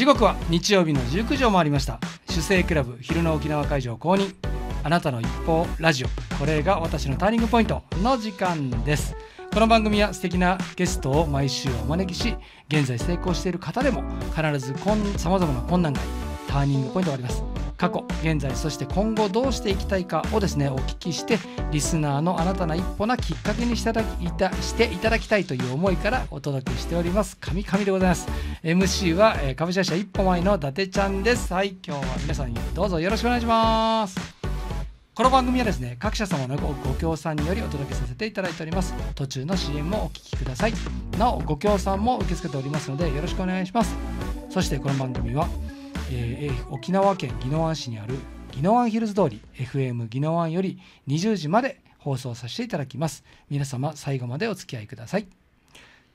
時刻は日曜日の19時を回りました主勢クラブ昼の沖縄会場公認あなたの一方ラジオこれが私のターニングポイントの時間ですこの番組は素敵なゲストを毎週お招きし現在成功している方でも必ずさまざまな困難がターニングポイントがあります過去現在そして今後どうしていきたいかをですねお聞きしてリスナーの新たな一歩なきっかけにしただいたしていただきたいという思いからお届けしておりますカミカミでございます MC は、え株式会社一歩前の伊達ちゃんですはい今日は皆さんどうぞよろしくお願いしますこの番組はですね各社様のご協賛によりお届けさせていただいております途中の CM もお聴きくださいなおご協賛も受け付けておりますのでよろしくお願いしますそしてこの番組はえー、沖縄県宜野湾市にある宜野湾ヒルズ通り FM 宜野湾より20時まで放送させていただきます皆様最後までお付き合いください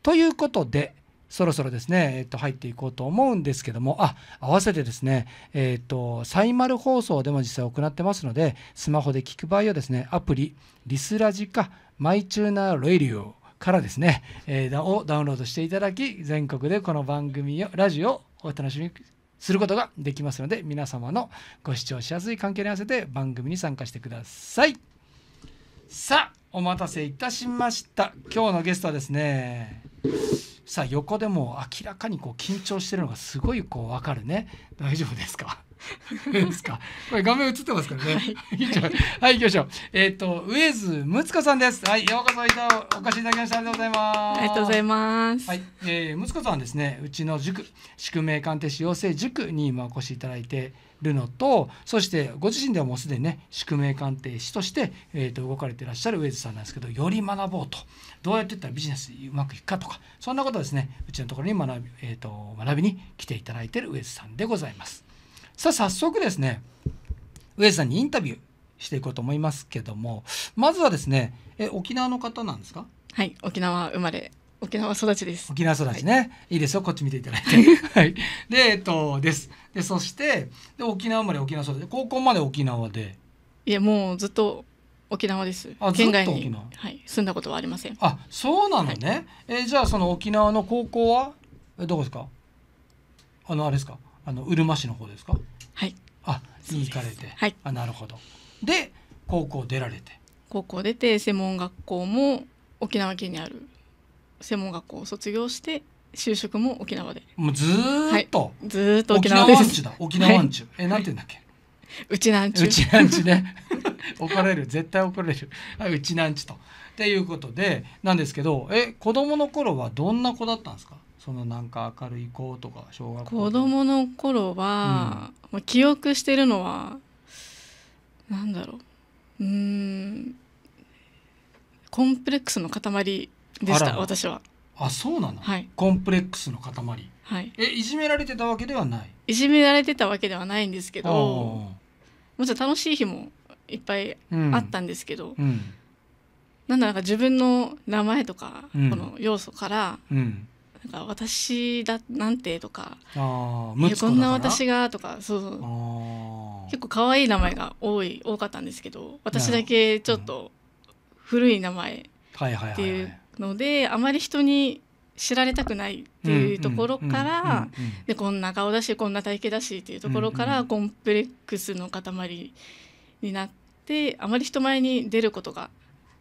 ということでそろそろですね、えっと、入っていこうと思うんですけども、あ、合わせてですね、えっと、サイマル放送でも実際行ってますので、スマホで聞く場合はですね、アプリ、リスラジか、マイチューナーレイリオからですね、えー、をダウンロードしていただき、全国でこの番組を、ラジオをお楽しみくださいすることができますので皆様のご視聴しやすい環境に合わせて番組に参加してくださいさあお待たせいたしました今日のゲストはですねさあ横でも明らかにこう緊張してるのがすごいこう分かるね大丈夫ですかですか。これ画面映ってますからね。はい、はい、行きましょう。えっ、ー、と、上津睦子さんです。はい、ようこそお越しいただきましてありがとうございます。ありがとうございます。はい、えー、ムツさんはですね、うちの塾、宿命鑑定士養成塾に今お越しいただいて。るのとそしてご自身ではもうすでにね宿命鑑定士として、えー、と動かれていらっしゃる上津さんなんですけどより学ぼうとどうやっていったらビジネスうまくいくかとかそんなことですねうちのところに学び,、えーと、学びに来ていただいている上津さんでございます。さあ早速ですね上地さんにインタビューしていこうと思いますけどもまずはですねえ沖縄の方なんですかはい沖縄生まれ沖縄育ちです沖縄育ちね、はい、いいですよこっち見ていただいて はいでえっとですでそしてで沖縄生まれ沖縄育ち高校まで沖縄でいやもうずっと沖縄ですあ、県外に、はい、住んだことはありませんあそうなのね、はい、えじゃあその沖縄の高校はえどこですかあのあれですかあのうるま市の方ですかはいあに行かれてはいあなるほどで高校出られて高校出て専門学校も沖縄県にある専門学校を卒業して就職も沖縄でもうずーっと、はい、ずっと沖縄です沖縄湾中沖縄湾中、えなんていうんだっけ、うちなんちうちなんちね 怒られる絶対怒られるあ、うちなんちとっていうことでなんですけどえ子供の頃はどんな子だったんですかそのなんか明るい子とか小学校子供の頃は、うん、記憶してるのはなんだろううんコンプレックスの塊でした私はあそうなの、はい、コンプレックスの塊はいえいじめられてたわけではないいじめられてたわけではないんですけどもちろん楽しい日もいっぱいあったんですけど、うん、なんだか自分の名前とか、この要素から、うんなんか私だなんてとかあこんな私がとかそうそう結構可愛い名前が多い多かったんですけど私だけちょっと古い名前っていうのであまり人に知られたくないっていうところからでこんな顔だしこんな体型だしっていうところからコンプレックスの塊になってあまり人前に出ることが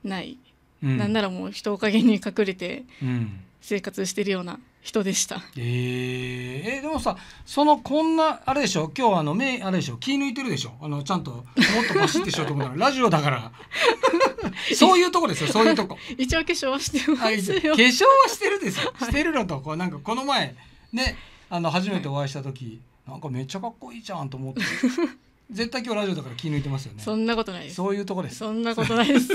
ない、うん、なんならもう人影に隠れて生活してるような人でした。えー、えでもさそのこんなあれでしょ今日あの目あれでしょ気抜いてるでしょあのちゃんともっとバシてしようと思ったら ラジオだから そういうとこですよそういうとこ 一応化粧はしてますよ化粧はしてるですよ、してるのとこうなんかこの前ねあの初めてお会いした時、はい、なんかめっちゃかっこいいじゃんと思って。絶対今日ラジオだから気抜いてますよね。そんなことないそういうとこです。そんなことないです。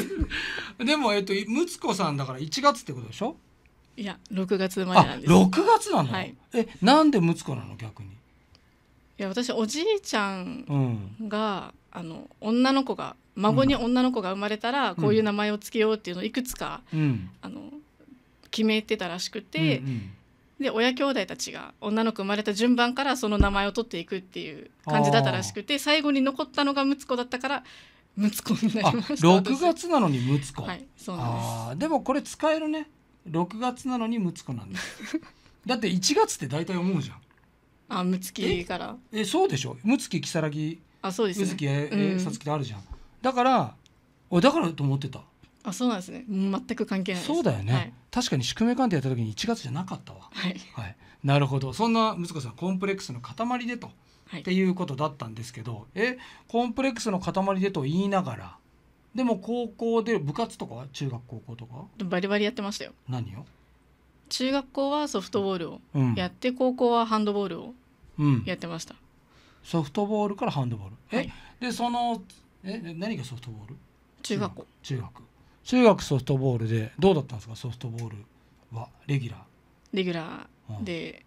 でもえっと睦子さんだから1月ってことでしょ？いや六月前なんです月なの、はい、えなんでムツなの逆にいや私おじいちゃんが、うん、あの女の子が孫に女の子が生まれたら、うん、こういう名前をつけようっていうのをいくつか、うん、あの決めてたらしくて、うんうんで親兄弟たちが女の子生まれた順番からその名前を取っていくっていう感じだったらしくて最後に残ったのがムツ子だったからムツ子になりました6月なのにムツ子、はい、そうなんですでもこれ使えるね六月なのにムツコなんだだって一月って大体思うじゃんあムツキからえそうでしょムツキ如月あそうですね。ムツキさつきってあるじゃん、だからおだからと思ってたあそうなんですね全く関係ないそうだよね、はい、確かに宿命鑑定やった時に一月じゃなかったわ、はい、はい、なるほどそんなムツコさんコンプレックスの塊でと、はい、っていうことだったんですけどえコンプレックスの塊でと言いながらでも高校で部活とか中学高校とかバリバリやってましたよ何を中学校はソフトボールをやって、うん、高校はハンドボールをやってました、うん、ソフトボールからハンドボールえ、はい、でそのえ何がソフトボール中学校中学中学ソフトボールでどうだったんですかソフトボールはレギュラーレギュラーで、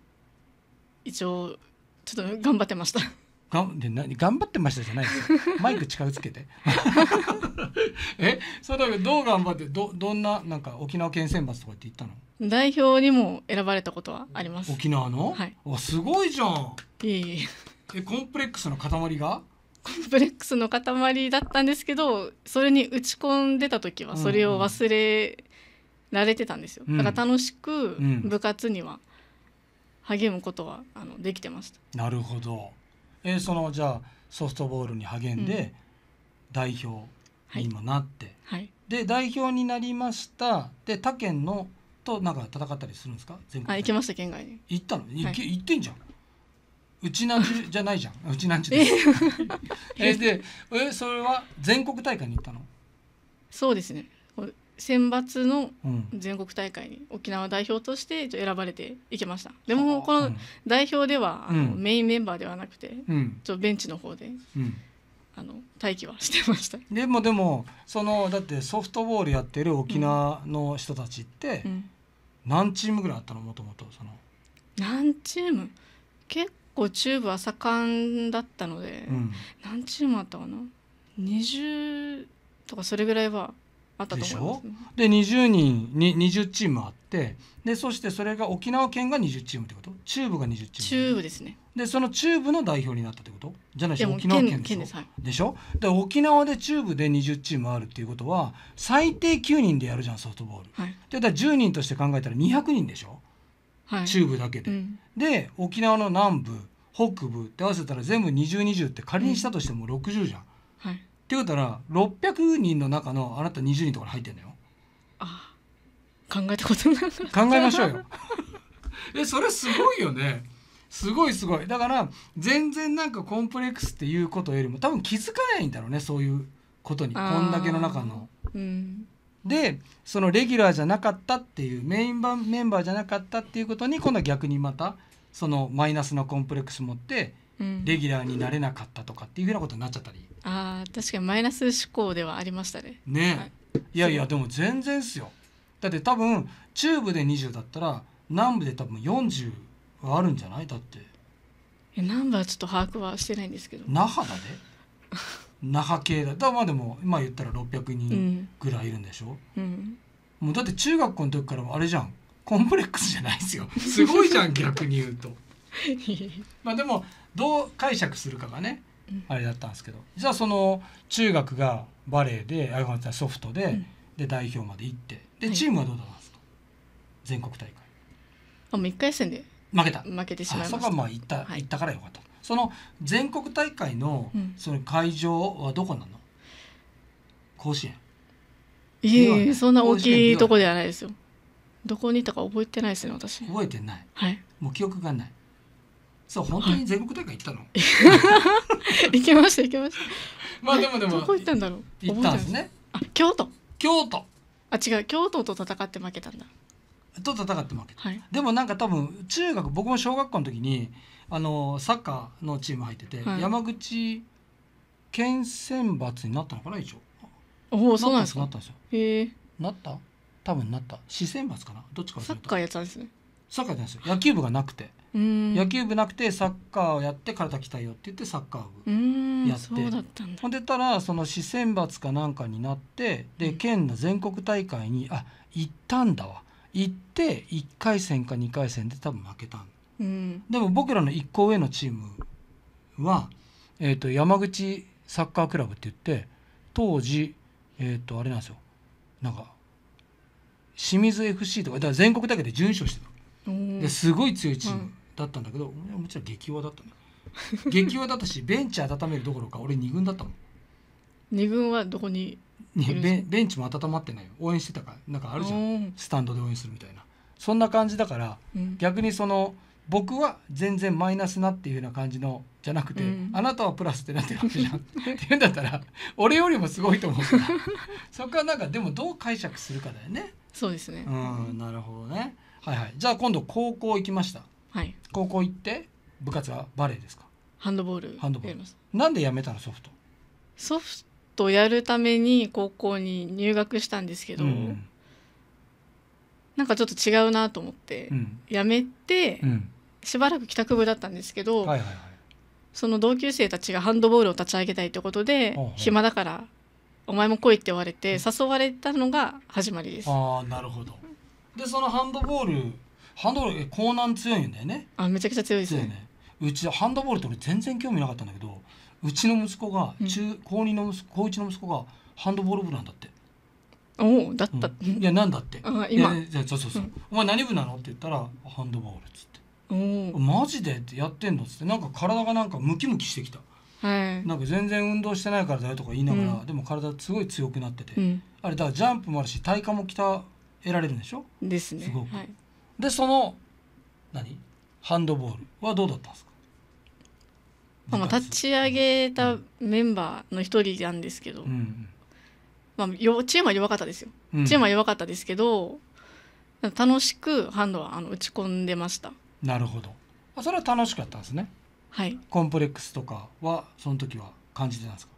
うん、一応ちょっと頑張ってましたがで何頑張ってましたじゃないですよ マイク近づけて えそれどう頑張ってどどんななんか沖縄県選抜とかって言ったの代表にも選ばれたことはあります沖縄の、はい、あすごいじゃんいいえコンプレックスの塊がコンプレックスの塊だったんですけどそれに打ち込んでた時はそれを忘れられてたんですよ、うんうん、だから楽しく部活には励むことはあのできてました、なるほどえー、そのじゃあソフトボールに励んで代表にもなって、はい、で代表になりましたで他県のとなんか戦ったりするんですか全国あ行きました県外に行ったの、はい、行ってんじゃんうちなんちじゃないじゃん うちなんちですえ でえそれは全国大会に行ったのそうですね選抜の全国大会に沖縄代表として選ばれていきましたでもこの代表では、あのメインメンバーではなくて、ちょベンチの方で、あの待機はしてましたでもでもそのだってソフトボールやってる沖縄の人たちって、何チームぐらいあったのもともとその何チーム結構中部は盛んだったので、何チームあったかな20とかそれぐらいはあったと思います、で20人に20チームあってでそしてそれが沖縄県が20チームってこと中部が20チーム中部ですねでその中部の代表になったってことじゃないし沖縄県でしょでしょで沖縄で中部で20チームあるっていうことは最低9人でやるじゃんソフトボール、はい、でだ10人として考えたら200人でしょ、はい、中部だけで、うん、で沖縄の南部北部って合わせたら全部2020って仮にしたとしても60じゃん、うんってことは600人の中のあなた20人とか入ってんだよあ考えたことなか考えましょうよ えそれすごいよねすごいすごいだから全然なんかコンプレックスっていうことよりも多分気づかないんだろうねそういうことにこんだけの中の。うん、でそのレギュラーじゃなかったっていうメインバメンバーじゃなかったっていうことに今度は逆にまたそのマイナスのコンプレックス持ってレギュラーになれなかったとかっていうふうなことになっちゃったりあ確かにマイナス思考ではありましたね。ね、はい、いやいやでも全然っすよ。だって多分中部で20だったら南部で多分40はあるんじゃないだってえ南部はちょっと把握はしてないんですけど那覇だで 那覇系だだまあでも今言ったら600人ぐらいいるんでしょ、うん、うん、もうだって中学校の時からあれじゃんコンプレックスじゃないですよ すごいじゃん逆に言うと まあでもどう解釈するかがねあれだったんですけど、じゃあその中学がバレーでソフトでうん、で代表まで行ってでチームはどうだったんですか、はい、全国大会あもう1回戦で負けた負けてしまいましたそこはまあ行った,、行ったからよかった、はい、その全国大会のその会場はどこなの、うん、甲子園いえいえそんな大きいとこではないですよどこにいたか覚えてないですね私覚えてないはいもう記憶がないそう本当に全国大会行ったの 行きました行きました まあでもでもどこ行ったんだろう行ったんですねあ京都京都あ違う京都と戦って負けたんだと戦って負けた、はい、でもなんか多分中学僕も小学校の時にあのサッカーのチーム入ってて、はい、山口県選抜になったのかな一応おおそうなんですかなったんですよへえなった多分なった市選抜かなどっちかサッカーやったんですねサッカーやったんですよ野球部がなくて野球部なくてサッカーをやって体鍛えようって言ってサッカー部やってほんでたらその四選抜かなんかになってで県の全国大会にあ行ったんだわ行って1回戦か2回戦で多分負けた、ん、でも僕らの1個上のチームは、えー、と山口サッカークラブって言って当時えっ、ー、とあれなんですよなんか清水 FC とかだから全国大会で準優勝してたですごい強いチームだったんだけどもちろん激弱だったね激弱だったし ベンチ温めるどころか俺二軍だったもん2軍はどこにベンチも温まってない応援してたからなんかあるじゃんスタンドで応援するみたいなそんな感じだから、うん、逆にその僕は全然マイナスなっていうような感じのじゃなくて、うん、あなたはプラスってなってるわけじゃんっていうんだったら俺よりもすごいと思う そこはなんかでもどう解釈するかだよねそうですねうんなるほどねはいはいじゃあ今度高校行きましたはい、高校行って部活はバレーですかハンドボールハンドボールなんでやめたのソフトソフトやるために高校に入学したんですけど、うん、なんかちょっと違うなと思って、うん、やめて、うん、しばらく帰宅部だったんですけど、はいはいはい、その同級生たちがハンドボールを立ち上げたいってことで、暇だからお前も来いって言われて誘われたのが始まりです。あなるほどでそのハンドボールハンドボールコーナン強いんだよねあめちゃくちゃ強いですねうちハンドボールって俺全然興味なかったんだけどうちの息子が中、高二の息子高一の息子がハンドボール部なんだっておおだった、うんいやなんだってあ今いやいやそうそうそう、うんお前何部なの?」って言ったら「ハンドボール」っつってお「おマジで?」ってやってんのっつってなんか体がなんかムキムキしてきたはいなんか全然運動してないからだよとか言いながら、うでも体すごい強くなってて、うんあれだからジャンプもあるし体幹も鍛えられるんでしょですねすごくはいでその何ハンドボールはどうだったんですかまあ、立ち上げたメンバーの一人なんですけど、うん、まあ、よチームは弱かったですよ、うん、チームは弱かったですけど楽しくハンドはあの打ち込んでましたなるほどそれは楽しかったんですねはいコンプレックスとかはその時は感じてたんですか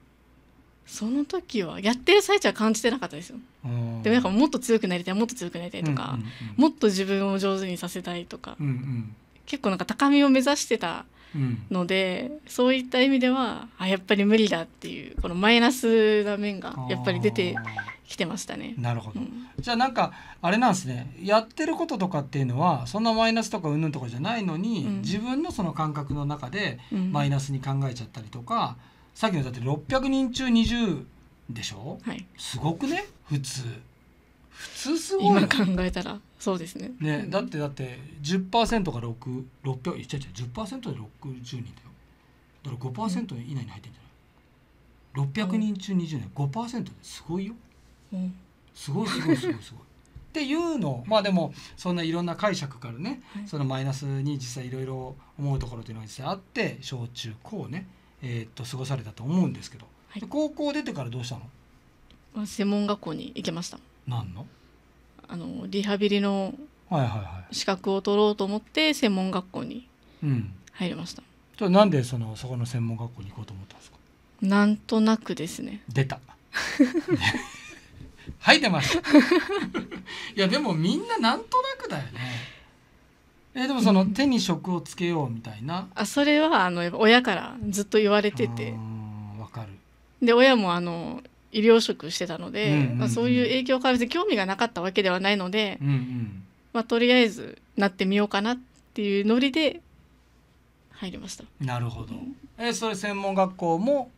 その時はやってる最中は感じてなかったですよでもなんかもっと強くなりたいもっと強くなりたいとか、もっと自分を上手にさせたいとか、うんうん、結構なんか高みを目指してたので、うん、そういった意味ではあやっぱり無理だっていうこのマイナスな面がやっぱり出てきてましたね。なるほど、うん、じゃあなんかあれなんですねやってることとかっていうのはそんなマイナスとかうんぬんとかじゃないのに、うん、自分のその感覚の中でマイナスに考えちゃったりとか。うんさっきのだって600人中20でしょ、はい、すごくね普通普通すごい今考えたらそうですねねだってだって10%が6600いっちゃいちゃう10%で60人だよだから5%以内に入ってんじゃない600人中20人5%ですごいよ、うん、すごいすごいすごいすごいっていうのまあでもそんないろんな解釈からね、はい、そのマイナスに実際いろいろ思うところというのが実際あって小中高ねえー、っと過ごされたと思うんですけど、はい、高校出てからどうしたの専門学校に行けました何のあのリハビリの資格を取ろうと思って専門学校に入りました、うん、なんでそのそこの専門学校に行こうと思ったんですかなんとなくですね出た 入ってました いやでもみんななんとなくだよねえでもその手に職をつけようみたいなあそれはあの親からずっと言われててわかるで親もあの医療職してたので、うんうんうん、まあ、そういう影響から別に興味がなかったわけではないので、うんうん、まあ、とりあえずなってみようかなっていうノリで入りましたなるほど、えそれ専門学校も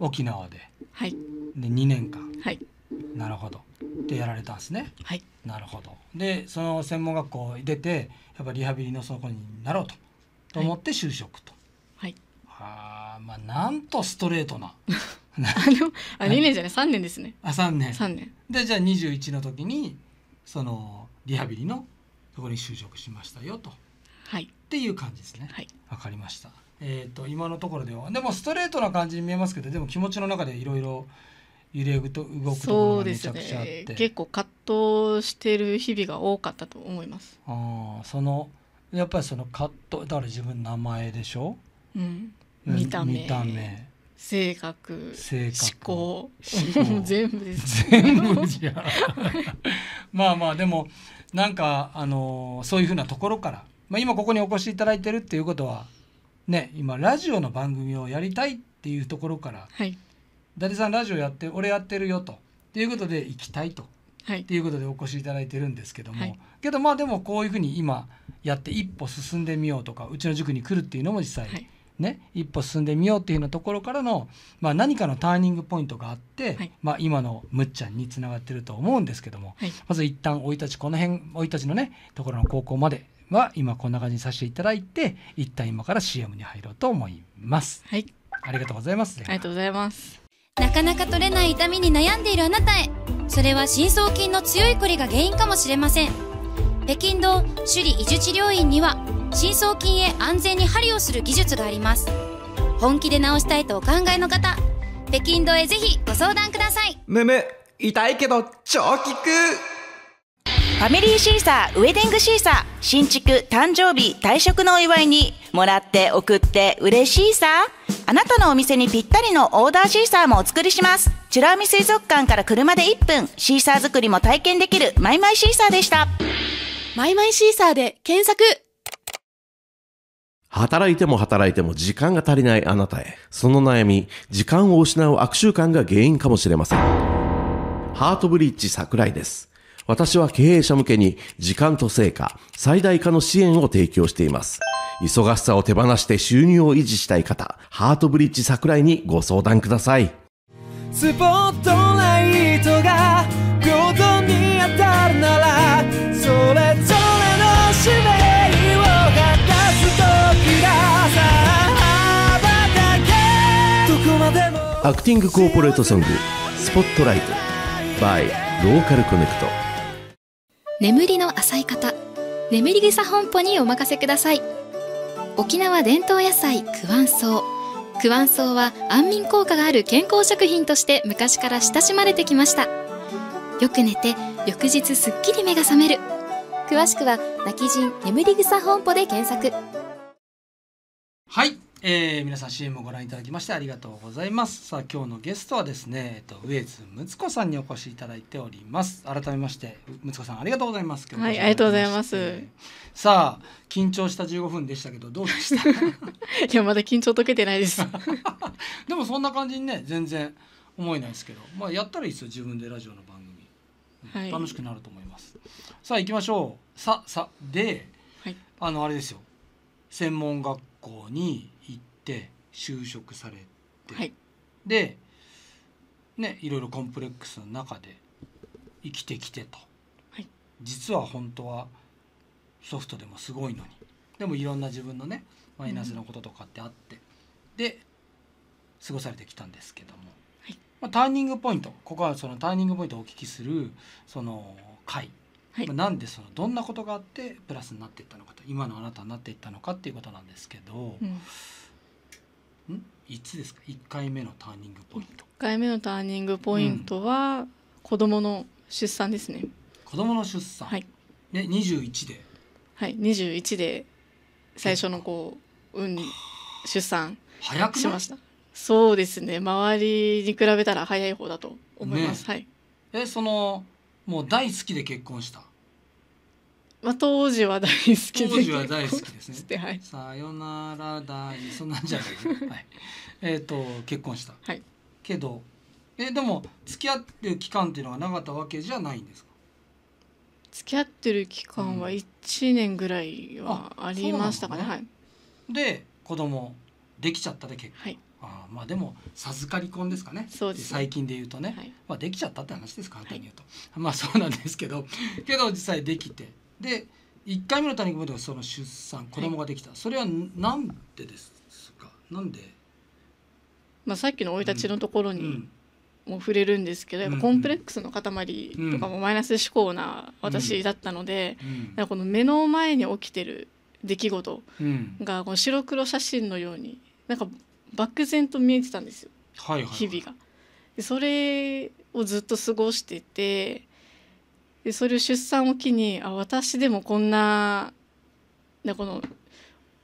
沖縄で,、はい、で2年間、はい、なるほどでやられたんですねはいなるほどでその専門学校出てやっぱリハビリのこになろうとと思って就職とはいはあまあなんとストレートな あのあ2年じゃない3年ですねあ三年3年でじゃあ21の時にそのリハビリのとこに就職しましたよとはいっていう感じですねはいわかりましたえっ、と今のところではでもストレートな感じに見えますけどでも気持ちの中でいろいろ揺れと動くところがめちゃくちゃあって、ね、結構葛藤してる日々が多かったと思いますああそのやっぱりその葛藤だから自分の名前でしょ、うん、見た目見た目性格性格思考 全部です、全部じゃ まあまあでもなんかあのそういうふうなところから、まあ、今ここにお越しいただいてるっていうことはね今ラジオの番組をやりたいっていうところから、はい、伊達さんラジオやって俺やってるよとっていうことで行きたいと。はい、っていうことでお越しいただいてるんですけども、はい、けどまあでもこういうふうに今やって一歩進んでみようとかうちの塾に来るっていうのも実際、はい、ね一歩進んでみようっていうようなところからの、まあ、何かのターニングポイントがあって、はい、まあ、今のむっちゃんにつながってると思うんですけども、はい、まず一旦生い立ちこの辺生い立ちのねところの高校までは今こんな感じにさせていただいて一旦今から CM に入ろうと思います。はい、ありがとうございます。ありがとうございます。なかなか取れない痛みに悩んでいるあなたへそれは深層筋の強いこりが原因かもしれません北京道首里移住治療院には深層筋へ安全に針をする技術があります本気で治したいとお考えの方北京道へぜひご相談くださいむむ痛いけど超効くファミリーシーサーウェディングシーサー新築誕生日退職のお祝いにもらって送って嬉しいさあなたのお店にぴったりのオーダーシーサーもお作りします美ら海水族館から車で1分シーサー作りも体験できるマイマイシーサーでしたマイマイシーサーで検索働いても働いても時間が足りないあなたへ。その悩み、時間を失う悪習慣が原因かもしれません。ハートブリッジ桜井です。私は経営者向けに時間と成果、最大化の支援を提供しています。忙しさを手放して収入を維持したい方、ハートブリッジ桜井にご相談ください。スポットライトが平等に当たるなら、それぞれの使命アクティングコーポレートソング、スポットライト、by ローカルコネクト。眠りの浅い方眠り草本舗にお任せください沖縄伝統野菜クワンソウクワンソウは安眠効果がある健康食品として昔から親しまれてきましたよく寝て翌日すっきり目が覚める詳しくは泣き人眠り草本舗で検索はいえー、皆さん CM をご覧いただきましてありがとうございますさあ今日のゲストはですね、えっと、上津睦子さんにお越しいただいております改めまして睦子さんありがとうございますはいありがとうございますさあ緊張した15分でしたけどどうでした いやまだ緊張解けてないです でもそんな感じにね全然思えないですけどまあやったらいいですよ自分でラジオの番組、うんはい、楽しくなると思いますさあ行きましょうささで、はい、あのあれですよ専門学校にって就職されて、はい、で、ね、いろいろコンプレックスの中で生きてきてと、はい、実は本当はソフトでもすごいのにでもいろんな自分のねマイナスのこととかってあって、うん、で過ごされてきたんですけども、はい、まあ、ターニングポイントここはそのターニングポイントをお聞きするその回、はいまなんでそのどんなことがあってプラスになっていったのかと今のあなたになっていったのかっていうことなんですけど。うんいつですか1回目のターニングポイント1回目のターニングポイントは、子供の出産ですね子供の出産はいね21ではい21で最初のこう産に出産早くしましたそうですね周りに比べたら早い方だと思います、ね、はいえそのもう大好きで結婚したまあ、当時は大好き当時は大好きですね。はい、さよならだいそんなんじゃない。はい、えっ、ー、と結婚した。はい、けどえー、でも付き合ってる期間っていうのはなかったわけじゃないんですか。付き合ってる期間は一年ぐらいはありましたかね。うん、ねはい。で子供できちゃったで結婚。はい、あまあでも授かり婚ですかね。そうです、ね、最近で言うとね、はい、まあできちゃったって話です簡単に言うと。まあそうなんですけどけど実際できて。で1回目のターニングポイントがその出産子供ができた、それは何でですかなんで、まあ、さっきの生い立ちのところにも触れるんですけど、うん、コンプレックスの塊とかもマイナス思考な私だったので、うんうん、この目の前に起きてる出来事がこの白黒写真のようになんか漠然と見えてたんですよ、はいはいはい、日々が。それをずっと過ごしててでそれを出産を機にあ私でもこんななこの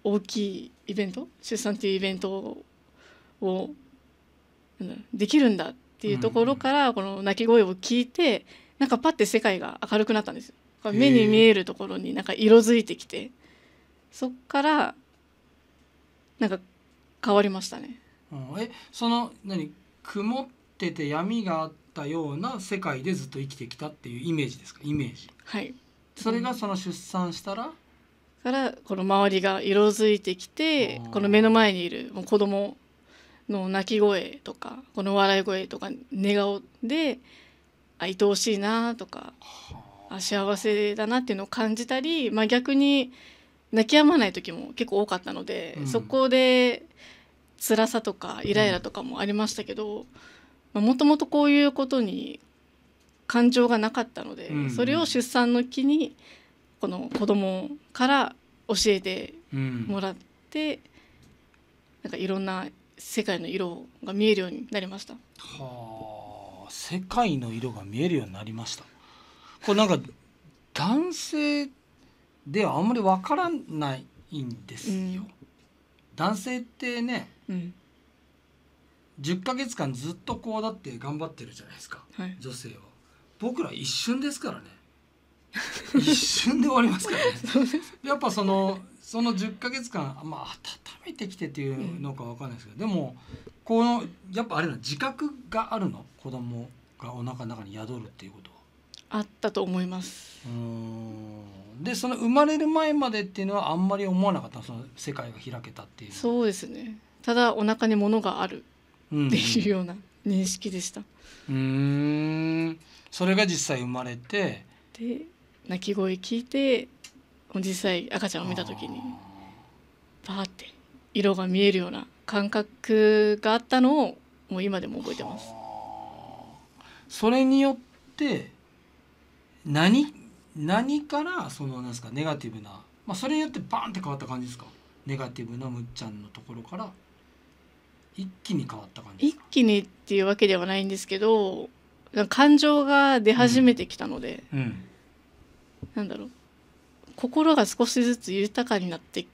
大きいイベント出産っていうイベントをできるんだっていうところから、この鳴き声を聞いてなんかパッて世界が明るくなったんですよ。目に見えるところになんか色づいてきてそっからなんか変わりましたね。えその何曇ってて闇があっったような世界でずっと生きてきたっていうイメージですかイメージはいそれがその出産したら、からこの周りが色づいてきてこの目の前にいるもう子供の泣き声とかこの笑い声とか寝顔で愛おしいなとかあ幸せだなっていうのを感じたり、まあ、逆に泣き止まない時も結構多かったので、うん、そこで辛さとかイライラとかもありましたけど、もともとこういうことに感情がなかったので、うんうん、それを出産の期にこの子供から教えてもらって、うん、なんかいろんな世界の色が見えるようになりました。はあ、世界の色が見えるようになりました。これなんか男性ではあんまりわからないんですよ。うん、男性ってね、うん、10ヶ月間ずっとこうだって頑張ってるじゃないですか、はい、女性は僕ら一瞬ですからね一瞬で終わりますからね やっぱそのその10ヶ月間まあ温めてきてっていうのか分かんないですけど、うん、でもこのやっぱあれな自覚があるの子供がお腹の中に宿るっていうことあったと思いますでその生まれる前までっていうのはあんまり思わなかったその世界が開けたっていうそうですねただお腹に物があるっていうような認識でした。うん、うんそれが実際生まれてで泣き声聞いて実際赤ちゃんを見た時にバーって色が見えるような感覚があったのをもう今でも覚えてます。それによって何何からそのなんですかネガティブな、まあ、それによってバンって変わった感じですかネガティブなむっちゃんのところから一気に変わった感じ一気にっていうわけではないんですけど感情が出始めてきたので、うんうん、なんだろう心が少しずつ豊かになって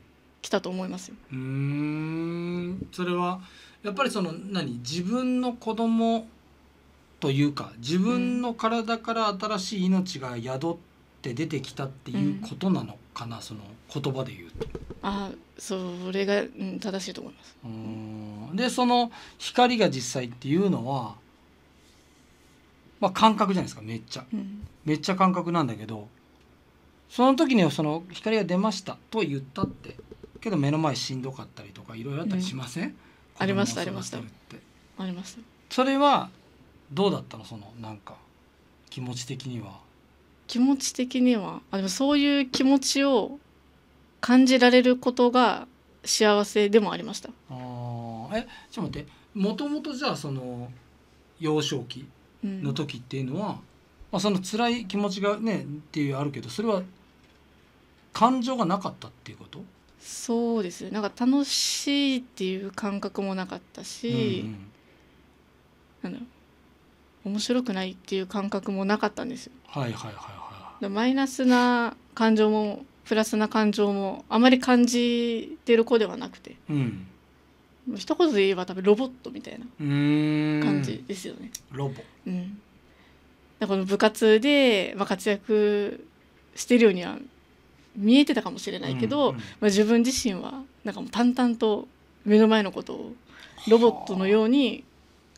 きたと思いますよ。うんそれはやっぱりその何自分の子供というか自分の体から新しい命が宿って出てきたっていうことなのかな、うん、その言葉で言うと。あそれが正しいと思います。うんでその光が実際っていうのは、まあ、感覚じゃないですかめっちゃ、うん、めっちゃ感覚なんだけどその時にはその光が出ましたと言ったってけど目の前しんどかったりとかいろいろあったりしません、うん、ありましたありましたありましたそれはどうだったのそのなんか気持ち的には気持ち的にはあでもそういう気持ちを感じられることが幸せでもありましたあえちょっと待ってもともとじゃあその幼少期の時っていうのは、うん、まあ、その辛い気持ちがねっていうあるけどそれは感情がなかったっていうことそうですねなんか楽しいっていう感覚もなかったし、うんうん、なんだ面白くないっていう感覚もなかったんですよ。はいはいはいはい、マイナスな感情もプラスな感情もあまり感じてる子ではなくて、うん、一言で言えば多分ロボットみたいな感じですよね。ロボ、うん、だか部活で、まあ、活躍してるようには見えてたかもしれないけど、うんうん、まあ、自分自身はなんかもう淡々と目の前のことをロボットのように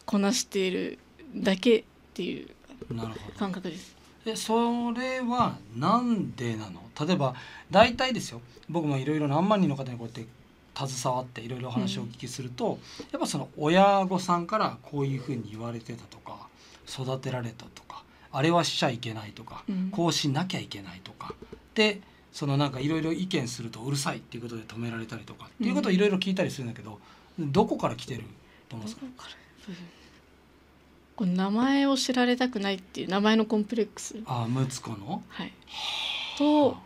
こなしているだけっていう感覚です。でそれはなんでなの例えば大体ですよ僕もいろいろ何万人の方にこうやって携わっていろいろ話をお聞きすると、うん、やっぱその親御さんからこういうふうに言われてたとか育てられたとかあれはしちゃいけないとか、うん、こうしなきゃいけないとかでそのなんかいろいろ意見するとうるさいっていうことで止められたりとか、っていうことをいろいろ聞いたりするんだけどどこから来てると思うんですか名前を知られたくないっていう名前のコンプレックスあつ子の、はい、と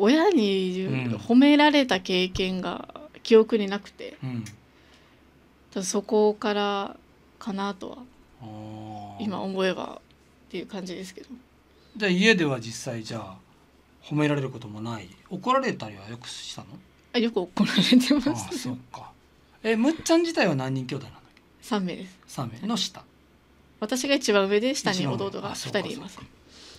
親に褒められた経験が記憶になくて、うん、そこからかなとは今思えばっていう感じですけどじゃあ家では実際じゃあ褒められることもない怒られたりはよくしたのあよく怒られてます、ね、あそっかえむっちゃん自体は何人兄弟なの ?3 名です3名の下、はい私が一番上で下に弟が2人います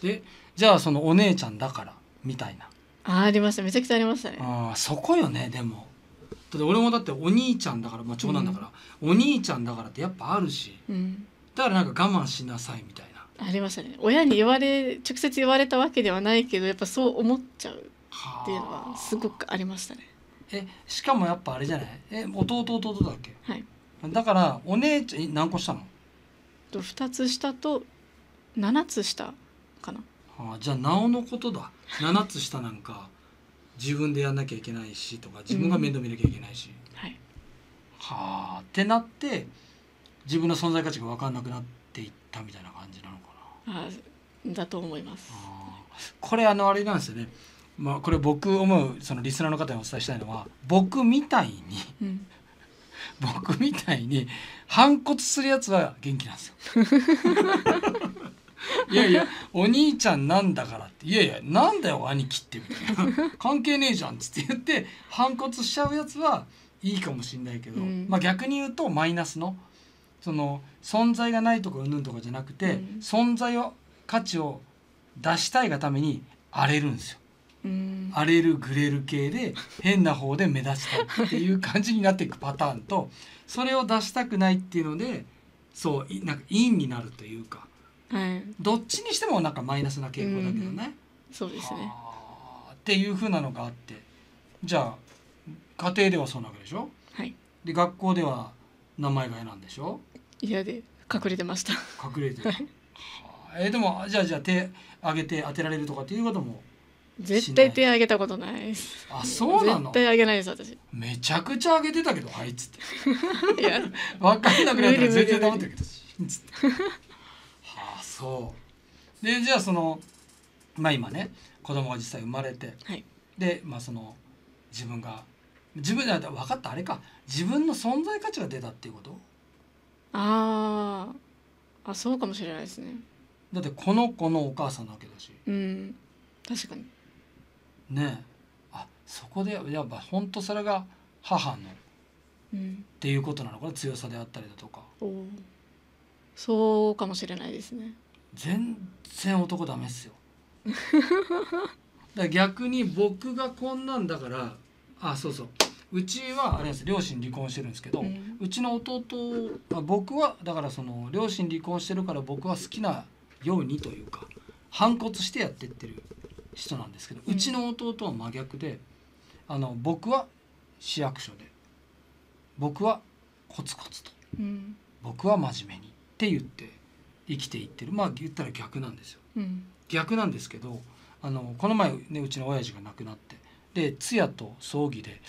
でじゃあそのお姉ちゃんだからみたいなあありましためちゃくちゃありましたねあそこよねでもだって俺もだってお兄ちゃんだから、まあ、長男だから、うん、お兄ちゃんだからってやっぱあるし、うん、だからなんか我慢しなさいみたいなありましたね親に言われ直接言われたわけではないけどやっぱそう思っちゃうっていうのはすごくありましたねえしかもやっぱあれじゃないえ弟弟だっけはいだからお姉ちゃん何個したのと二つ下と七つ下かな。ああじゃあなおのことだ七つ下なんか自分でやんなきゃいけないしとか自分が面倒見なきゃいけないし。うん、はい、はあってなって自分の存在価値が分かんなくなっていったみたいな感じなのかな。あだと思いますあ。これあのあれなんですよね。まあこれ僕思うそのリスナーの方にお伝えしたいのは僕みたいに、うん、僕みたいに反骨するやつは元気なんですよ。いやいやお兄ちゃんなんだからって「いやいやなんだよ兄貴」ってみたいな「関係ねえじゃん」っつって言って反骨しちゃうやつはいいかもしんないけど、うん、まあ逆に言うとマイナスのその存在がないとかうぬんとかじゃなくて、うん、存在を価値を出したいがために荒れるんですよ。荒れるグレる系で変な方で目立ちたいっていう感じになっていくパターンとそれを出したくないっていうのでそうなんか陰になるというか、はい、どっちにしてもなんかマイナスな傾向だけどね。うそうですねっていうふうなのがあってじゃあ家庭ではそうなわけでしょ、はい、で学校では名前が嫌なんでしょ嫌で隠れてました隠れて、はい、えー、でもじゃあじゃあ手挙げて当てられるとかっていうことも絶対手あげたことないです。あ、そうなの。絶対げないです私。めちゃくちゃあげてたけどあいつって。いや、分 かんなくなったら全然黙ってるけど。はあ、そう。でじゃあそのまあ今ね子供が実際生まれて、はい、でまあその自分が自分で分かったあれか自分の存在価値が出たっていうことああそうかもしれないですねだってこの子のお母さんなわけだしうん確かにねあそこでやっぱ本当それが母の、うん、っていうことなのかな強さであったりだとかそうかもしれないですね全然男ダメっすよだ逆に僕がこんなんだからあそうそううちはあれです両親離婚してるんですけど、うん、うちの弟僕はだからその両親離婚してるから僕は好きなようにというか反骨してやってってる人なんですけど、うちの弟は真逆であの僕は市役所で僕はコツコツと、僕は真面目にって言って生きていってるまあ言ったら逆なんですよ、逆なんですけどあのこの前ねうちの親父が亡くなってで通夜と葬儀で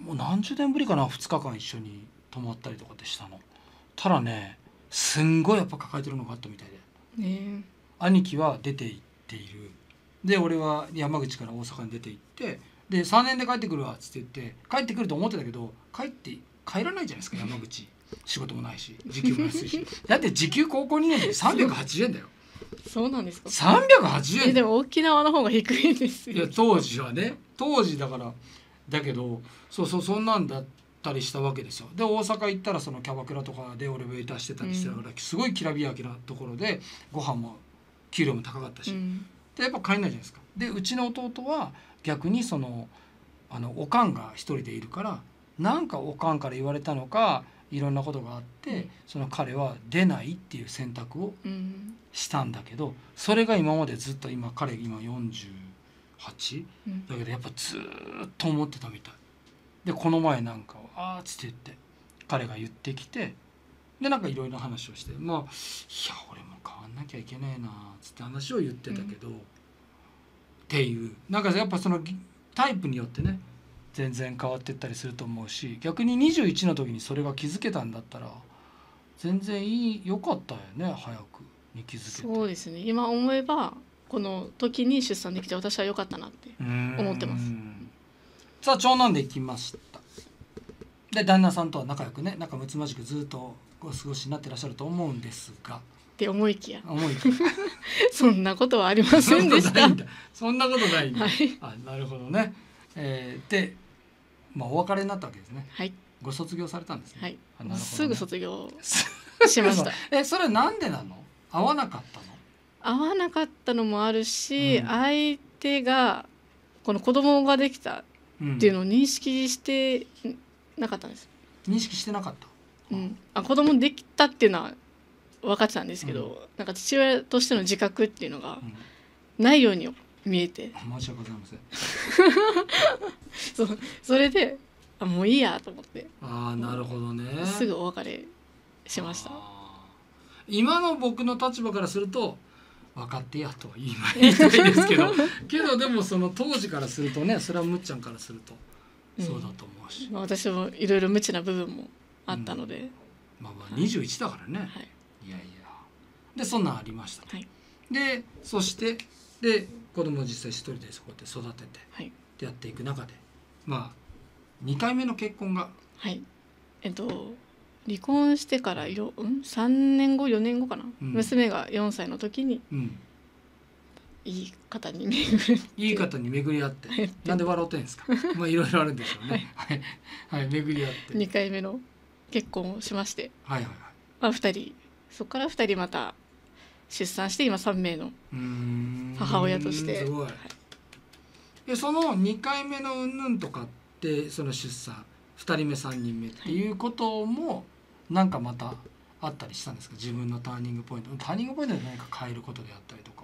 もう何十年ぶりかな2日間一緒に泊まったりとかでしたのただねすんごいやっぱ抱えてるのがあったみたいで、兄貴は出て行っているで俺は山口から大阪に出て行ってで3年で帰ってくるわっつって言って帰ってくると思ってたけど帰って帰らないじゃないですか 山口仕事もないし時給も安いし だって時給高校2年で380円だよそうなんですか380円でも沖縄の方が低いですよいや当時はね当時だからだけどそうそうそんなんだったりしたわけですよで大阪行ったらそのキャバクラとかで俺ウェイターしてたりしてたから、うん、すごいきらびやきなところでご飯も給料も高かったし、うんでやっぱ帰んないじゃないですかでうちの弟は逆にそのあのおかんが一人でいるからなんかおかんから言われたのかいろんなことがあって、うん、その彼は出ないっていう選択をしたんだけど、それが今までずっと今彼今48、うん、だけどやっぱずっと思ってたみたいでこの前なんかは「ああ」っつって言って彼が言ってきてでなんかいろいろ話をしてまあいや俺も変わんなきゃいけねえなつって話を言ってたけど、うん、っていうなんかやっぱそのタイプによってね全然変わってったりすると思うし逆に21の時にそれが気づけたんだったら全然いい良かったよね早くに気づけてそうですね今思えばこの時に出産できて私は良かったなって思ってますさあ長男できましたで旦那さんとは仲良くね仲睦まじくずっとお過ごしになってらっしゃると思うんですが。って思いきや。思いきや。そんなことはありませんでした。そんなことないんだ。はい、あ、なるほどね。えー、で、まあお別れになったわけですね。はい。ご卒業されたんです、ね、はい。あなね、すぐ卒業 しました。え、それなんでなの？合わなかったの？合わなかったのもあるし、うん、相手がこの子供ができたっていうのを認識してなかったんです。うん、認識してなかった。うん、あ子供できたっていうのは分かってたんですけど、うん、なんか父親としての自覚っていうのがないように見えて、申し訳ございません そうそれであもういいやと思ってああなるほどねすぐお別れしました今の僕の立場からすると分かってやと言い言いたいですけど けどでもその当時からするとねそれはむっちゃんからするとそうだと思うし、うん、まあ、私もいろいろ無知な部分もあったので、まあまあ21だからね、はい、いやいやでそんなんありました、はい、でそしてで子供を実際一人でそこで育てて、はい、でやっていく中でまあ2回目の結婚がはいえっと離婚してからいろ、うん、3年後4年後かな、うん、娘が4歳の時に、うん、いい方に巡るいい方に巡り合ってなんで笑ってんですか まあいろいろあるんでしょうねはい、はい、巡り合って2回目の結婚しまして、はいはいはいまあ、2人そこから2人また出産して今3名の母親としてすごい、はい、その2回目のうんぬんとかってその出産2人目3人目っていうこともなんかまたあったりしたんですか自分のターニングポイントターニングポイントで何か変えることであったりとか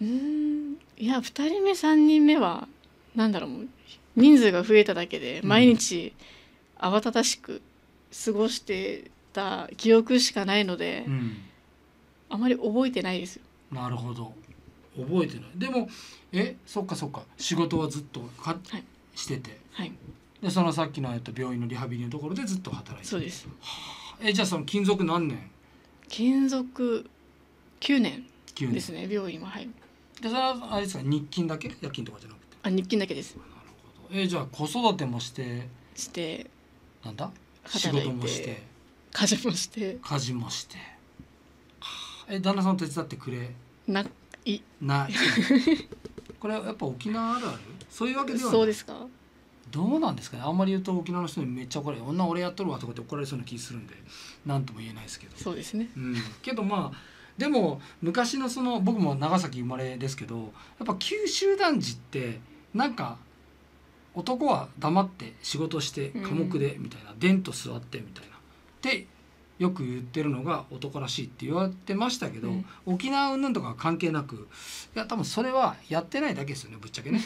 うんいや2人目3人目はなんだろう人数が増えただけで毎日慌ただしく、うん過ごしてた記憶しかないので、うん、あまり覚えてないですよ。なるほど覚えてないでもえそっかそっか仕事はずっとか、はい、してて、はい、でそのさっきの、えっと、病院のリハビリのところでずっと働いてそうですえじゃあその勤続何年勤続9年ですね病院ははいでそれはあれですか日勤だけ夜勤とかじゃなくてあ日勤だけですなるほどえじゃあ子育てもしてしてなんだ仕事もして家事もして家事もしてえ旦那さん手伝ってくれないない これはやっぱ沖縄あるあるそういうわけではないそうですかどうなんですかねあんまり言うと沖縄の人にめっちゃ怒られる女俺やっとるわとかって怒られそうな気するんで何とも言えないですけどそうですね、うん、けどまあでも昔のその僕も長崎生まれですけどやっぱ九州男児ってなんか男は黙って仕事して寡黙でみたいな、うん、でんと座ってみたいなでよく言ってるのが男らしいって言われてましたけど、うん、沖縄云々とかは関係なくいや多分それはやってないだけですよねぶっちゃけね。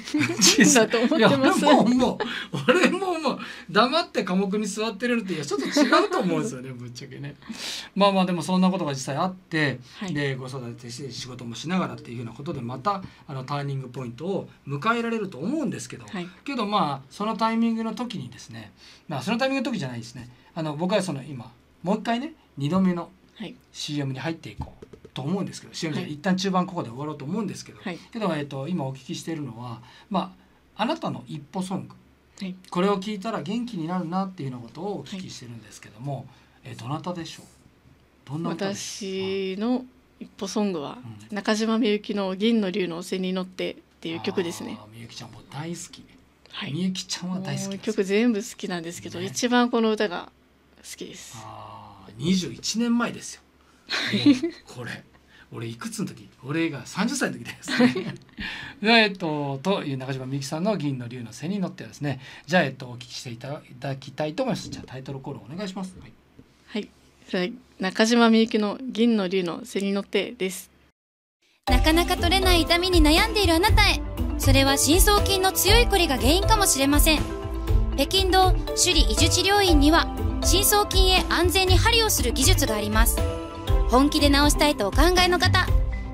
だと思ってまもうもう俺ももう黙って科目に座ってるのっていやちょっと違うと思うんですよねぶっちゃけね。まあまあでもそんなことが実際あって、はい、でご育てして仕事もしながらっていうようなことでまたあのターニングポイントを迎えられると思うんですけど、はい、けどまあそのタイミングの時にですねまあそのタイミングの時じゃないですねあの僕はその今もう一回ね2度目の CM に入っていこうと思うんですけど、はい、CM じゃ一旦中盤ここで終わろうと思うんですけど、はい、けど、えーと、今お聞きしているのは、まあ、あなたの一歩ソング、はい、これを聞いたら元気になるなっていうようなことをお聞きしてるんですけども、はい、えー、どなたでしょうどんな私の一歩ソングは、うん、中島みゆきの「銀の竜のお背に乗って」っていう曲ですね。みゆきちゃんも大好き、はい、みゆきちゃんは大好き曲全部好きなんですけど、ね、一番この歌が好きですああ21年前ですよ これ俺いくつの時俺が30歳の時です、ね、えっとという中島みゆきさんの「銀の竜の背に乗って」ですねじゃあ、えっと、お聞きしていただきたいと思いますじゃあタイトルコールお願いしますはい、はい、それ中島みゆきの「銀の竜の背に乗って」ですなかなか取れない痛みに悩んでいるあなたへそれは深層筋の強いこりが原因かもしれません北京道首里伊豆治療院には深層筋へ安全に針をする技術があります本気で治したいとお考えの方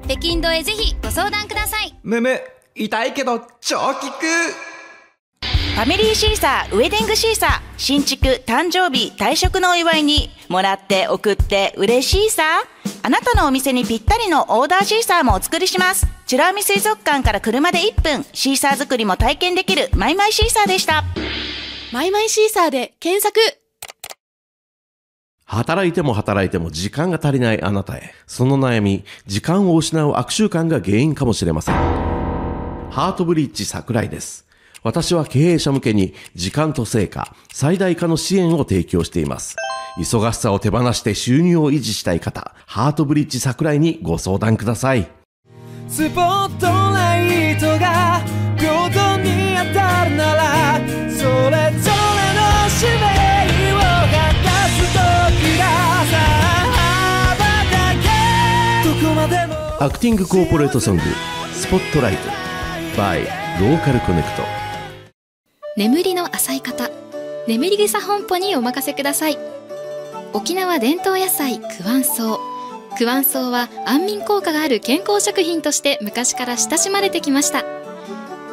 北京堂へぜひご相談くださいむむ痛いけど超効くファミリーシーサーウェディングシーサー新築誕生日退職のお祝いにもらって送って嬉しいさあなたのお店にぴったりのオーダーシーサーもお作りします美ら海水族館から車で1分シーサー作りも体験できるマイマイシーサーでしたマイマイシーサーで検索働いても働いても時間が足りないあなたへ。その悩み、時間を失う悪習慣が原因かもしれません。ハートブリッジ桜井です。私は経営者向けに時間と成果、最大化の支援を提供しています。忙しさを手放して収入を維持したい方、ハートブリッジ桜井にご相談ください。スポットライトが平等に当たるなら、それぞれアクティングコーポレートソング「スポットライト by ローカルコネクト眠りの浅い方眠り草本舗にお任せください沖縄伝統野菜クワンソウクワンソウは安眠効果がある健康食品として昔から親しまれてきました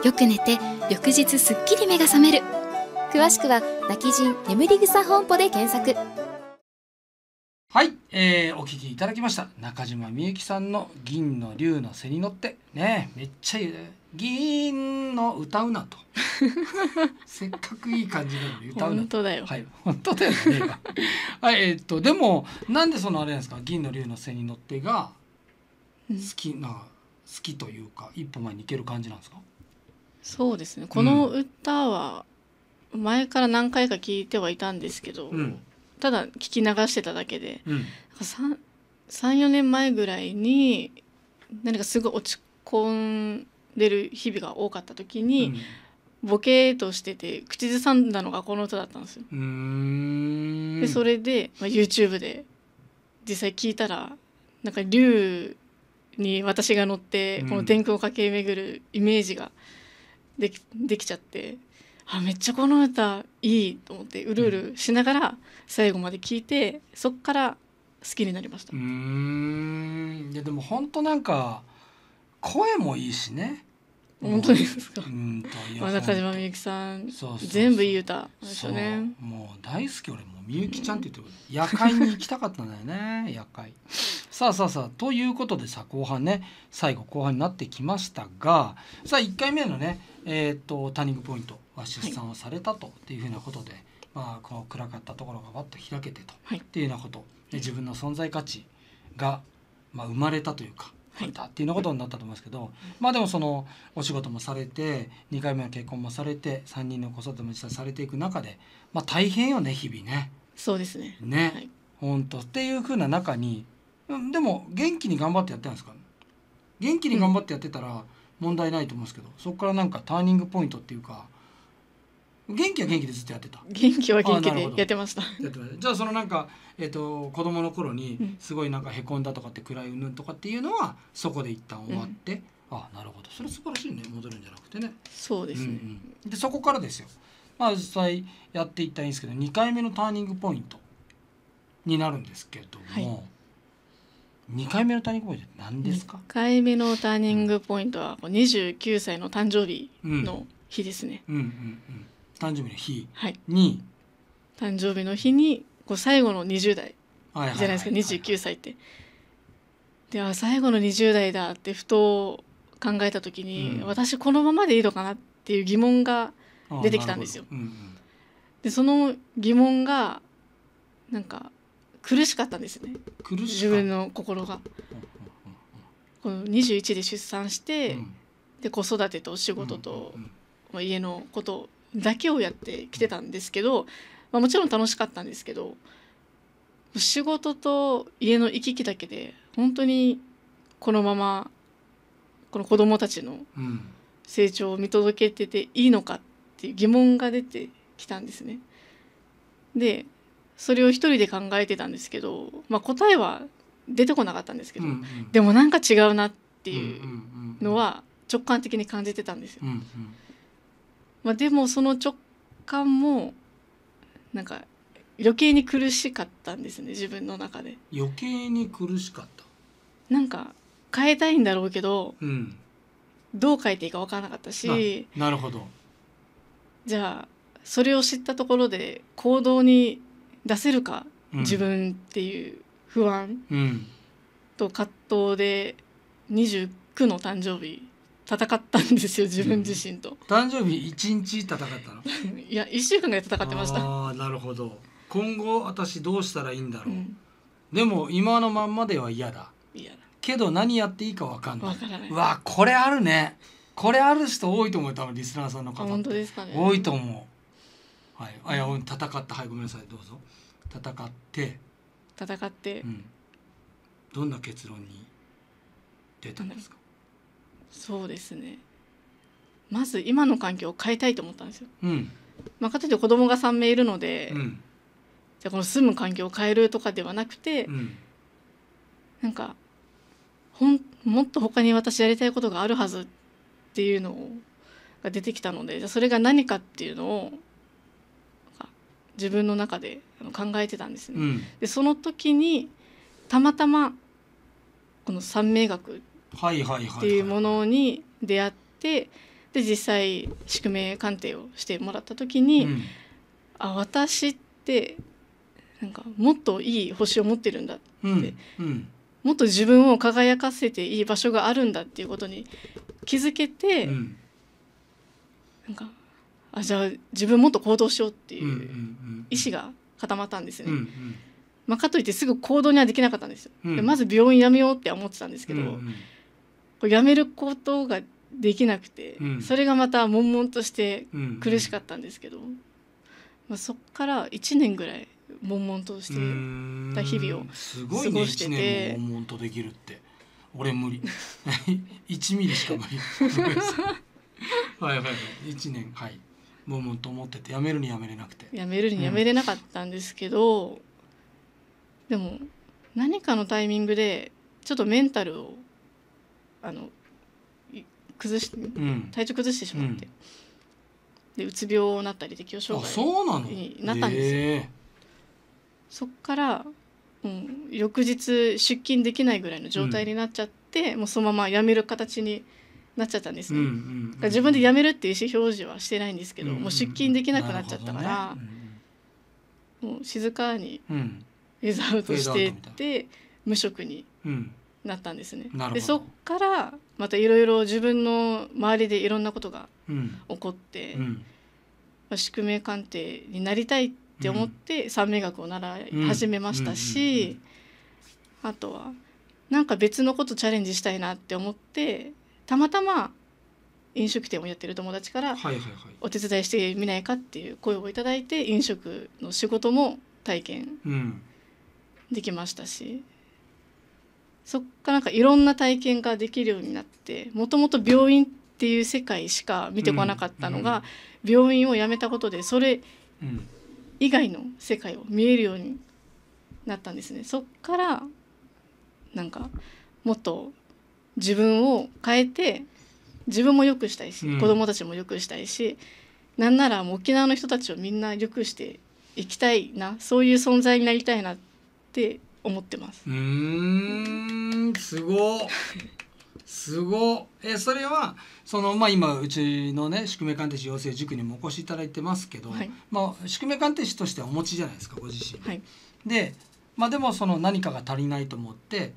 よく寝て翌日すっきり目が覚める詳しくは泣き人眠り草本舗で検索はい、えー、お聴きいただきました中島みゆきさんの「銀の竜の背に乗って」ねめっちゃいいね「銀の歌うなと」せっかくいい感じなのに歌うな本当だよはい本当だよね はいえー、っとでもなんでそのあれなんですか「銀の竜の背に乗ってが」好きな、うん、好きというか一歩前に行ける感じなんですかそうですねこの歌は前から何回か聞いてはいたんですけど、うんただ聞き流してただけで、うん、34年前ぐらいに何かすごい落ち込んでる日々が多かった時に、うん、ボケーとしてて口ずさんだのがこの歌だったんですよ。でそれで、まあ、YouTube で実際聞いたらなんか竜に私が乗ってこの「天空を駆け巡る」イメージができできちゃってあめっちゃこの歌いいと思ってうるうるしながら最後まで聴いてそっから好きになりましたうんいやでも本当なんか声もいいしね本当ですか。うんと、中島みゆきさん。そうそう全部いい歌ですよね。もう大好き、俺もみゆきちゃんって言って、うん、夜会に行きたかったんだよね、夜 会。さあさあさあ、ということでさ、後半ね、最後後半になってきましたが。さあ、一回目のね、えーと、ターニングポイントは出産をされたと、はい、いうふうなことで、まあ、この暗かったところがわっと開けてと、はい、っていうようなことで自分の存在価値が、まあ、生まれたというか。はい、っていうようなことになったと思いますけど、まあでもそのお仕事もされて2回目の結婚もされて3人の子育ても実際されていく中で、まあ、大変よね日々ね。そうですねね、はい、っていうふうな中にでも元気に頑張ってやってるんですか元気に頑張ってやってたら、うん問題ないと思うんですけどそこからなんかターニングポイントっていうか元気は元気でずっとやってた元気は元気でやってましたじゃあそのなんか、えーと、子供の頃にすごいなんかへこんだとかって暗い云々とかっていうのはそこで一旦終わって、うん、あなるほどそれ素晴らしいね戻るんじゃなくてねそうですね、うんうん、でそこからですよまあ実際やっていったらいいんですけど2回目のターニングポイントになるんですけども、はい、2回目のターニングポイント何ですか2回目のターニングポイントは29歳の誕生日の日ですね、うんうんうん誕生日の日に、はい、誕生日の日にこう最後の20代じゃないですか、はいはいはい、29歳って。では最後の20代だってふと考えた時に、うん、私このままでいいのかなっていう疑問が出てきたんですよ。うんうん、でその疑問がなんか苦しかったんですね自分の心が。この21で出産して、うん、で子育てと仕事と、まあ、家のことだけをやってきてたんですけど、まあ、もちろん楽しかったんですけど仕事と家の行き来だけで本当にこのままこの子供たちの成長を見届けてていいのかっていう疑問が出てきたんですね。でそれを一人で考えてたんですけど、まあ、答えは出てこなかったんですけど、うんうん、でもなんか違うなっていうのは直感的に感じてたんですよ。うんうん、まあ、でもその直感もなんか余計に苦しかったんですね自分の中で。余計に苦しかったなんか変えたいんだろうけど、うん、どう変えていいか分からなかったしなるほどじゃあそれを知ったところで行動に出せるか、うん、自分っていう不安と葛藤で29の誕生日戦ったんですよ自分自身と、うん、誕生日1日戦ったの いや1週間ぐらい戦ってましたああなるほど今後私どうしたらいいんだろう、うん、でも今のまんまでは嫌だ嫌だけど何やっていいか分かんない分からないわこれあるねこれある人多いと思う多分リスナーさんの方本当ですかね多いと思うはい、あやおん戦ったはいごめんなさいどうぞ戦って戦って、うん、どんな結論に出たんですかそうですねまず今の環境を変えたいと思ったんですよ、うん、まあ、かつて子供が3名いるので、うん、じゃこの住む環境を変えるとかではなくて、うん、なんかほんもっと他に私やりたいことがあるはずっていうのが出てきたのでじゃそれが何かっていうのを自分の中で考えてたんですね。うん、でその時にたまたまこの三名学っていうものに出会ってで実際宿命鑑定をしてもらった時に、うん、あ私ってなんかもっといい星を持ってるんだって、うんうん、もっと自分を輝かせていい場所があるんだっていうことに気づけて、うん、なんかあじゃあ自分もっと行動しようっていう意思が固まったんですね。まあ、かといってすぐ行動にはできなかったんですよ。でまず病院辞めようって思ってたんですけど、や辞めることができなくて、それがまた悶々として苦しかったんですけど、まあ、そっから1年ぐらい悶々としてた日々を過ごしてて。悶々とできるって俺無理1 ミリしか無理はいはいはい1年はいもんもんと思っててやめるにやめれなくてやめるにやめれなかったんですけど、うん、でも何かのタイミングでちょっとメンタルをあの崩し、体調崩してしまって、うん、でうつ病になったり適応障害になったんですよ。そえー、そっからうん、翌日出勤できないぐらいの状態になっちゃって、もうそのまま辞める形になっちゃったんですね、うんうんうん、自分で辞めるっていう意思表示はしてないんですけど、うんうん、もう出勤できなくなっちゃったから、ねうん、もう静かにフェーズアウトしていって無職になったんですね。でそっからまたいろいろ自分の周りでいろんなことが起こって、まあ、宿命鑑定になりたいって思って三名学を習い始めましたし、あとはなんか別のことチャレンジしたいなって思ってたまたま飲食店をやってる友達からお手伝いしてみないかっていう声をいただいて飲食の仕事も体験できましたし、そっからなんかいろんな体験ができるようになってもともと病院っていう世界しか見てこなかったのが、病院を辞めたことでそれ以外の世界を見えるようになったんですね。そっからなんかもっと自分を変えて自分も良くしたいし、子供たちも良くしたいしなんなら沖縄の人たちをみんな良くしていきたいなそういう存在になりたいなって思ってます。うんすごすごえそれはその、まあ、今うちのね宿命鑑定士養成塾にもお越しいただいてますけど、はい、まあ、宿命鑑定士としてはお持ちじゃないですかご自身。はい、で、まあ、でもその何かが足りないと思って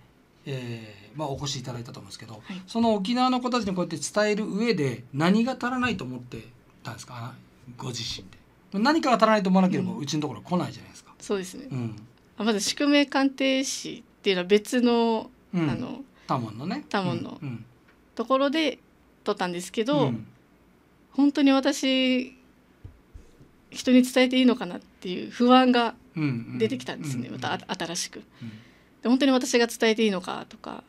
えーまあ、お越しいただいたと思うんですけど、はい、その沖縄の子たちにこうやって伝える上で何が足らないと思ってたんですかご自身で何かが足らないと思わなければ、うん、うちのところ来ないじゃないですかそうですね、うん、まず宿命鑑定士っていうのは別の、うん、あの多門のね多門の、ところで取ったんですけど、うん、本当に私人に伝えていいのかなっていう不安が出てきたんですね、また新しく。本当に私が伝えていいのかとか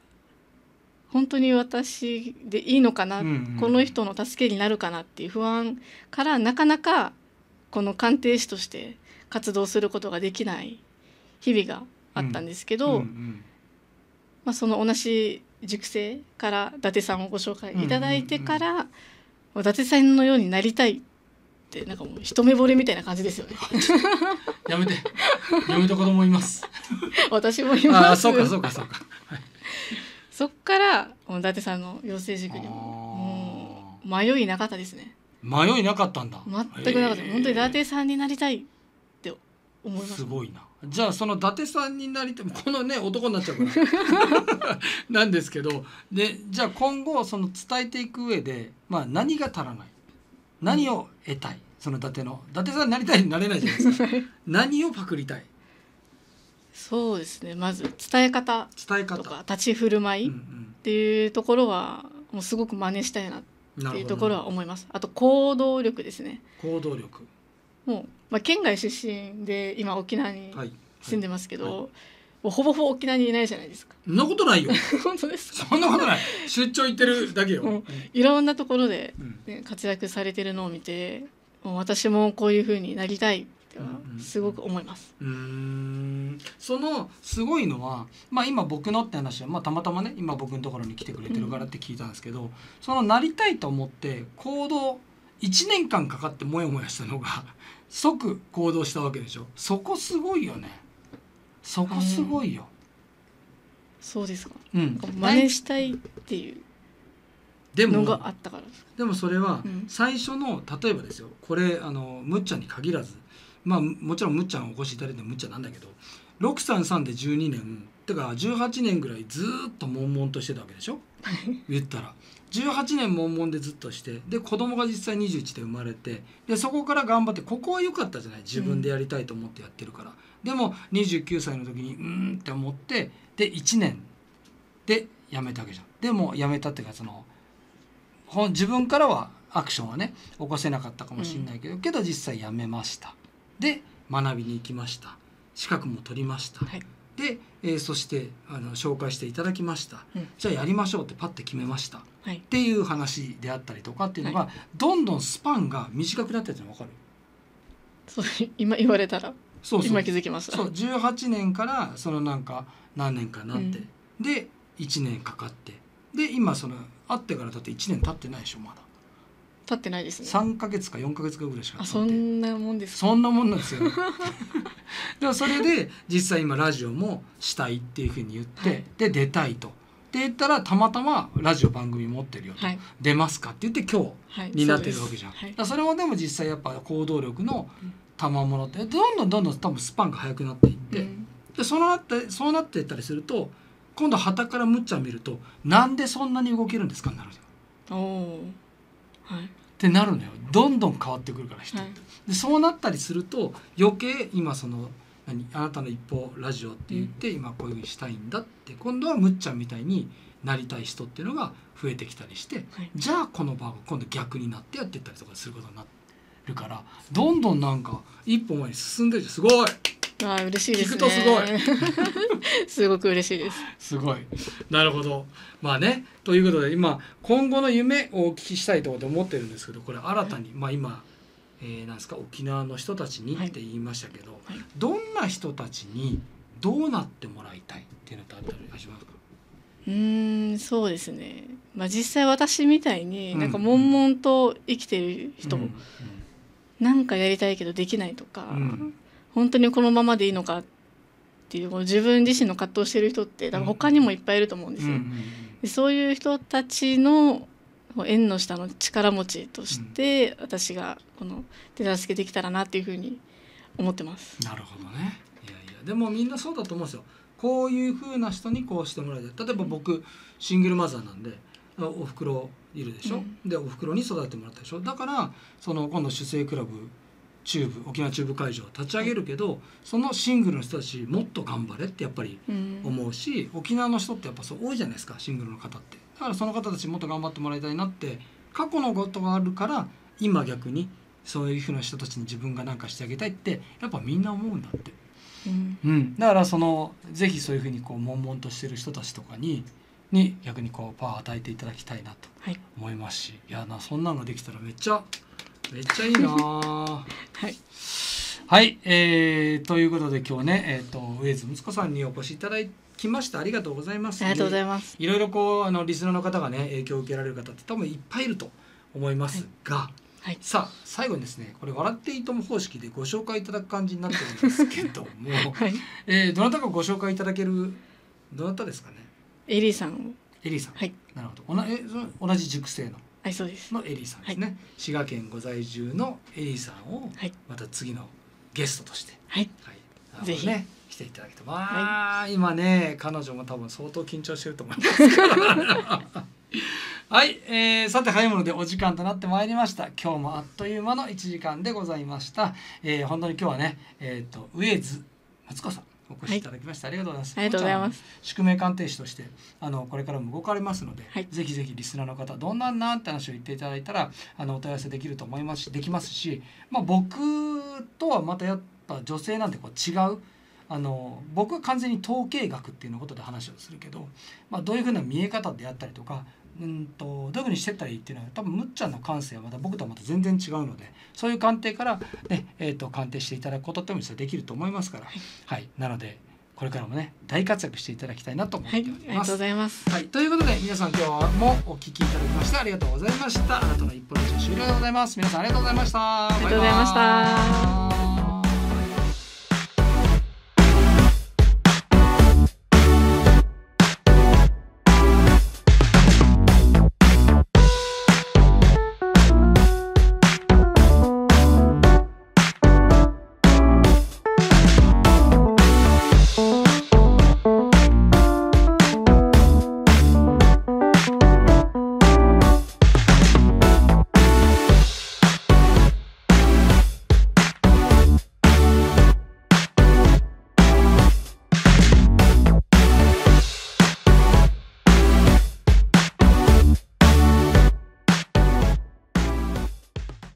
本当に私でいいのかな、うんうん、この人の助けになるかなっていう不安からなかなかこの鑑定士として活動することができない日々があったんですけど、うんうん、まあ、その同じ塾生から伊達さんをご紹介いただいてから、うんうんうん、伊達さんのようになりたいってなんかもう一目惚れみたいな感じですよね やめてやめた子供います 私もいますあそうかそうかそうか、はい、そっから伊達さんの養成塾にももう迷いなかったですね迷いなかったんだ全くなかった本当に伊達さんになりたいって思いますすごいなじゃあその伊達さんになりたいこのね男になっちゃうから なんですけどでじゃあ今後その伝えていく上で、まあ、何が足らない何を得たいその伊達の伊達さんになりたいなれないじゃないですか 何をパクりたいそうですねまず伝え方とか立ち振る舞いっていうところはもうすごく真似したいなっていうところは思います、あと行動力ですね行動力もう、まあ、県外出身で今沖縄に住んでますけど、はいはいはいほぼほぼ沖縄にいないじゃないですかそんなことないよ 本当ですそんなことない出張行ってるだけよ、いろんなところでね、活躍されてるのを見てもう私もこういうふうになりたいってはすごく思います、うん、うんそのすごいのは、まあ、今僕のって話は、まあ、たまたまね今僕のところに来てくれてるからって聞いたんですけど、うん、そのなりたいと思って行動1年間かかってモヤモヤしたのが即行動したわけでしょそこすごいよねそこすごいよそうですか、うん、真似したいっていうのがあったからでもそれは最初の、例えばですよこれあのむっちゃんに限らずまあもちろんむっちゃんお越しいただいてむっちゃんなんだけど633で12年だから18年ぐらいずっと悶々としてたわけでしょ 言ったら18年悶々でずっとしてで子供が実際21で生まれてでそこから頑張ってここは良かったじゃない自分でやりたいと思ってやってるから、でも29歳の時にうんって思ってで1年で辞めたわけじゃん。でも辞めたっていうかその自分からはアクションはね起こせなかったかもしれないけど、うん、けど実際辞めましたで学びに行きました資格も取りました、はい、で、えー、そしてあの紹介していただきました、うん、じゃあやりましょうってパッて決めました、はい、っていう話であったりとかっていうのが、はい、どんどんスパンが短くなってるの分かるそう今言われたらそうそう今気づきましたそう18年からそのなんか何年かなって、うん、で1年かかってで今その会ってからだって1年経ってないでしょまだ経ってないですね3か月か4か月かぐらいしか経ってそんなもんですそんなもんなんですよ、でもそれで実際今ラジオもしたいっていうふうに言って、はい、で出たいと。って言ったらたまたまラジオ番組持ってるよと、はい、出ますかって言って今日になってるわけじゃん、はいそはい、それもでも実際やっぱ行動力の賜物ってどんどんどんどん多分スパンが速くなっていって、うん、でそうなってそうなっていったりすると今度はたからむっちゃん見るとなんでそんなに動けるんですかになるじゃおはい、ってなるのよどんどん変わってくるから人って。はい、でそうなったりすると余計今その何あなたの一方ラジオって言って、今こういうふうにしたいんだって今度はむっちゃんみたいになりたい人っていうのが増えてきたりして、はい、じゃあこの場が今度逆になってやってったりとかすることになって。るからどんどんなんか一歩前に進んでるすごいあ嬉しいです、ね、とすごい すごく嬉しいですすごいなるほどまあねということで今今後の夢をお聞きしたいと思ってるんですけどこれ新たに、まあ今えー、なんですか沖縄の人たちにって言いましたけど、はいはい、どんな人たちにどうなってもらいたいっていうのってあったりしますかうんそうですね、まあ、実際私みたいになんか悶々と生きてる人も、なんかやりたいけどできないとか、うん、本当にこのままでいいのかっていう自分自身の葛藤してる人って多分他にもいっぱいいると思うんですよ。でそういう人たちの縁の下の力持ちとして、私がこの手助けできたらなっていうふうに思ってます。なるほどねいやいやでもみんなそうだと思うんですよ。こういうふうな人にこうしてもらいたい例えば僕シングルマザーなんでおふくろいるでしょ、うん、でおふくろに育ててもらったでしょだからその今度主政クラブチューブ沖縄中部会場を立ち上げるけどそのシングルの人たちもっと頑張れってやっぱり思うし、うん、沖縄の人ってやっぱそう多いじゃないですかシングルの方ってだからその方たちもっと頑張ってもらいたいなって過去のことがあるから今逆にそういうふうな人たちに自分が何かしてあげたいってやっぱみんな思うんだって、うん、うん、だからそのぜひそういうふうにこう悶々としてる人たちとかにに逆にこうパワー与えていただきたいなと思いますし、はい、いやなそんなのできたらめっちゃめっちゃいいな はいはい、えー、ということで今日ね、えーと、と上津睦子さんにお越しいただきましたありがとうございますありがとうございますいろいろこうあのリスナーの方がね影響を受けられる方って多分いっぱいいると思いますが、はいはい、さあ最後にですねこれ「笑っていいとも」方式でご紹介いただく感じになってるんですけども、はい、えー、どなたかご紹介いただけるどなたですかねエリーさんエリーさんはいなるほど同同じ熟成のはいそうですのエリーさんですね、はい、滋賀県ご在住のエリーさんをまた次のゲストとしてはい、はい、ぜひね来ていただけまあ、はい、今ね彼女も多分相当緊張してると思いますから はい、えー、さて早いものでお時間となってまいりました今日もあっという間の1時間でございました、えー、本当に今日はねえっ、ー、と上津松子さんお越しいただきました、はい、ありがとうございます。ありがとうございます。宿命鑑定士としてあのこれからも動かれますので、はい、ぜひぜひリスナーの方どんなんなんって話を言っていただいたらあのお問い合わせできると思いますしできますし、まあ僕とはまたやっぱ女性なんてこう違う。あの僕は完全に統計学っていうのことで話をするけど、まあ、どういうふうな見え方であったりとかうんとどういうふうにしてったらいいっていうのは多分むっちゃんの感性はまた僕とはまた全然違うのでそういう鑑定からね、えーと、鑑定していただくことっても実はできると思いますから、はい、なのでこれからもね大活躍していただきたいなと思っております。はい、ありがとうございます、はい、ということで皆さん今日もお聞きいただきましてありがとうございました。あなたな一歩のジオ終了でございます。皆さんありがとうございました。ありがとうございました。バイバ